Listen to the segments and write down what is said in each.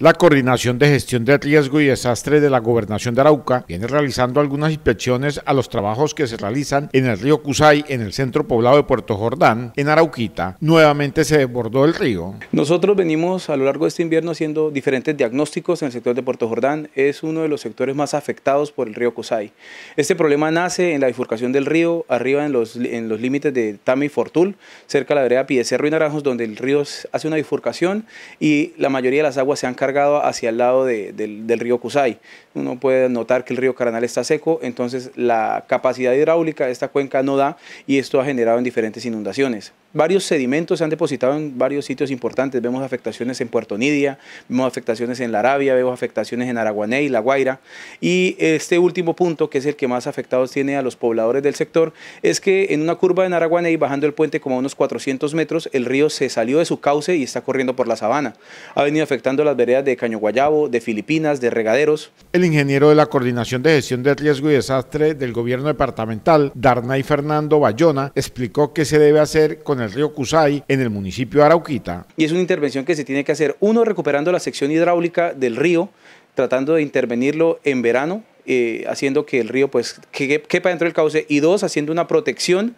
La Coordinación de Gestión de Riesgo y Desastre de la Gobernación de Arauca viene realizando algunas inspecciones a los trabajos que se realizan en el río Cusay, en el centro poblado de Puerto Jordán, en Arauquita. Nuevamente se desbordó el río. Nosotros venimos a lo largo de este invierno haciendo diferentes diagnósticos en el sector de Puerto Jordán. Es uno de los sectores más afectados por el río Cusay. Este problema nace en la bifurcación del río, arriba en los, en los límites de Tami y Fortul, cerca de la vereda Piedecerro y Naranjos, donde el río hace una bifurcación y la mayoría de las aguas se han cargado hacia el lado del, del, río Cusay. Uno puede notar que el río Caranal está seco, entonces la capacidad hidráulica de esta cuenca no da y esto ha generado en diferentes inundaciones varios sedimentos se han depositado en varios sitios importantes. Vemos afectaciones en Puerto Nidia, vemos afectaciones en La Arabia, vemos afectaciones en Araguané y La Guaira. Y este último punto, que es el que más afectados tiene a los pobladores del sector, es que en una curva en Araguané, bajando el puente como a unos 400 metros, el río se salió de su cauce y está corriendo por la sabana. Ha venido afectando las veredas de Caño Guayabo, de Filipinas, de Regaderos. El ingeniero de la Coordinación de Gestión de Riesgo y Desastre del Gobierno Departamental, Darnay Fernando Bayona, explicó que se debe hacer con ...en el río Cusay en el municipio de Arauquita. Y es una intervención que se tiene que hacer, uno, recuperando la sección hidráulica del río, tratando de intervenirlo en verano, eh, haciendo que el río pues quepa dentro del cauce, y dos, haciendo una protección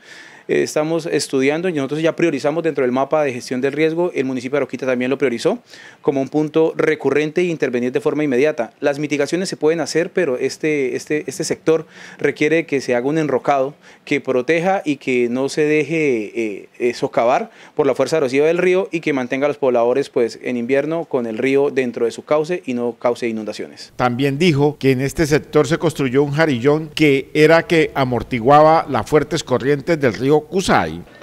eh, estamos estudiando y nosotros ya priorizamos dentro del mapa de gestión del riesgo, el municipio de Aroquita también lo priorizó como un punto recurrente e intervenir de forma inmediata. Las mitigaciones se pueden hacer, pero este, este, este sector requiere que se haga un enrocado que proteja y que no se deje eh, eh, socavar por la fuerza erosiva del río y que mantenga a los pobladores pues, en invierno con el río dentro de su cauce y no cause inundaciones. También dijo que en este sector se construyó un jarillón que era que amortiguaba las fuertes corrientes del río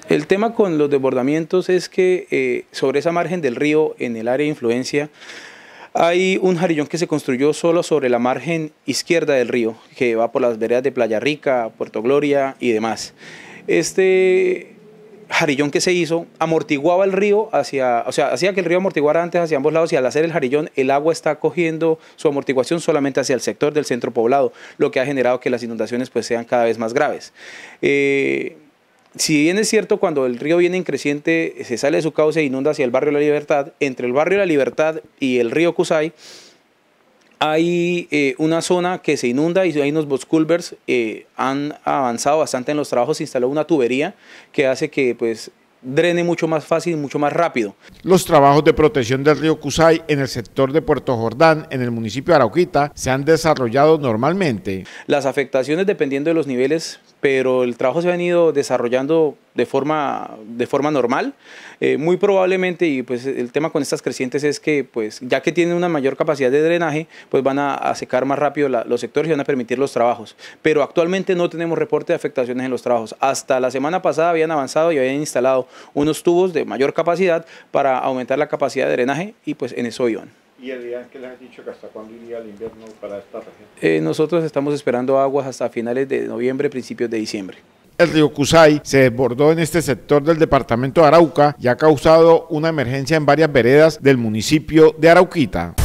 el tema con los desbordamientos es que eh, sobre esa margen del río, en el área de influencia, hay un jarillón que se construyó solo sobre la margen izquierda del río, que va por las veredas de Playa Rica, Puerto Gloria y demás. Este jarillón que se hizo amortiguaba el río hacia, o sea, hacía que el río amortiguara antes hacia ambos lados y al hacer el jarillón el agua está cogiendo su amortiguación solamente hacia el sector del centro poblado, lo que ha generado que las inundaciones pues sean cada vez más graves. Eh, si bien es cierto, cuando el río viene en creciente, se sale de su cauce e inunda hacia el barrio La Libertad, entre el barrio La Libertad y el río Cusay, hay eh, una zona que se inunda y hay unos bosculvers eh, han avanzado bastante en los trabajos, se instaló una tubería que hace que pues drene mucho más fácil y mucho más rápido. Los trabajos de protección del río Cusay en el sector de Puerto Jordán, en el municipio de Arauquita, se han desarrollado normalmente. Las afectaciones, dependiendo de los niveles pero el trabajo se ha venido desarrollando de forma, de forma normal. Eh, muy probablemente, y pues el tema con estas crecientes es que, pues ya que tienen una mayor capacidad de drenaje, pues van a, secar más rápido los sectores y van a permitir los trabajos. Pero actualmente no tenemos reporte de afectaciones en los trabajos. Hasta la semana pasada habían avanzado y habían instalado unos tubos de mayor capacidad para aumentar la capacidad de drenaje y pues en eso iban. ¿Y el día que les han dicho que hasta cuándo iría el invierno para esta región? Eh, nosotros estamos esperando aguas hasta finales de noviembre, principios de diciembre. El río Cusay se desbordó en este sector del departamento de Arauca y ha causado una emergencia en varias veredas del municipio de Arauquita.